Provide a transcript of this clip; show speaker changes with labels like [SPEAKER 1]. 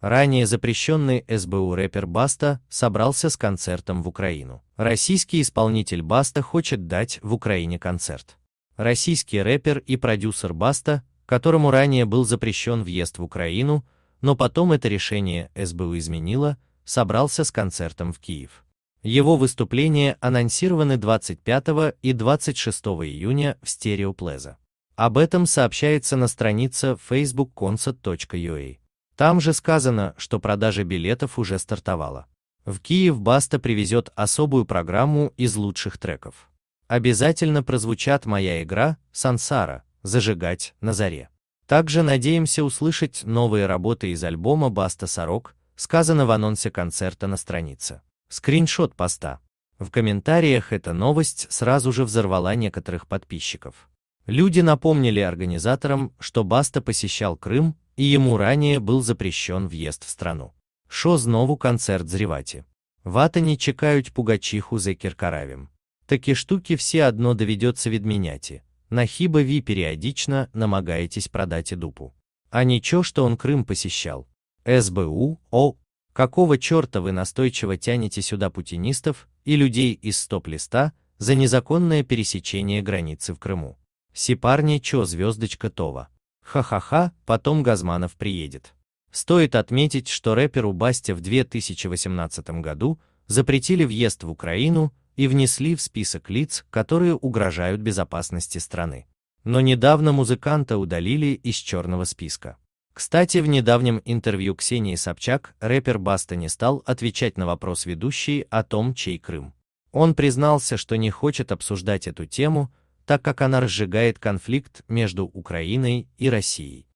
[SPEAKER 1] Ранее запрещенный СБУ рэпер Баста собрался с концертом в Украину. Российский исполнитель Баста хочет дать в Украине концерт. Российский рэпер и продюсер Баста, которому ранее был запрещен въезд в Украину, но потом это решение СБУ изменило, собрался с концертом в Киев. Его выступления анонсированы 25 и 26 июня в стереоплеза. Об этом сообщается на странице facebookconcert.ua. Там же сказано, что продажа билетов уже стартовала. В Киев Баста привезет особую программу из лучших треков. Обязательно прозвучат «Моя игра», «Сансара», «Зажигать», «На заре». Также надеемся услышать новые работы из альбома «Баста Сорок», сказано в анонсе концерта на странице. Скриншот поста. В комментариях эта новость сразу же взорвала некоторых подписчиков. Люди напомнили организаторам, что Баста посещал Крым, и ему ранее был запрещен въезд в страну. Що знову концерт зревати? зріваті. не чекають пугачиху за Кіркаравім. Такие штуки все одно доведеться відміняти. Нахіба ви периодично намагаетесь продать и дупу. А ничего, что он Крым посещал. СБУ, о, какого черта вы настойчиво тянете сюда путинистов и людей из стоп-листа за незаконное пересечение границы в Крыму? Си парни чё звездочка Това. Ха-ха-ха, потом Газманов приедет. Стоит отметить, что рэперу Басте в 2018 году запретили въезд в Украину и внесли в список лиц, которые угрожают безопасности страны. Но недавно музыканта удалили из черного списка. Кстати, в недавнем интервью Ксении Собчак рэпер Баста не стал отвечать на вопрос ведущей о том, чей Крым. Он признался, что не хочет обсуждать эту тему, так как она разжигает конфликт между Украиной и Россией.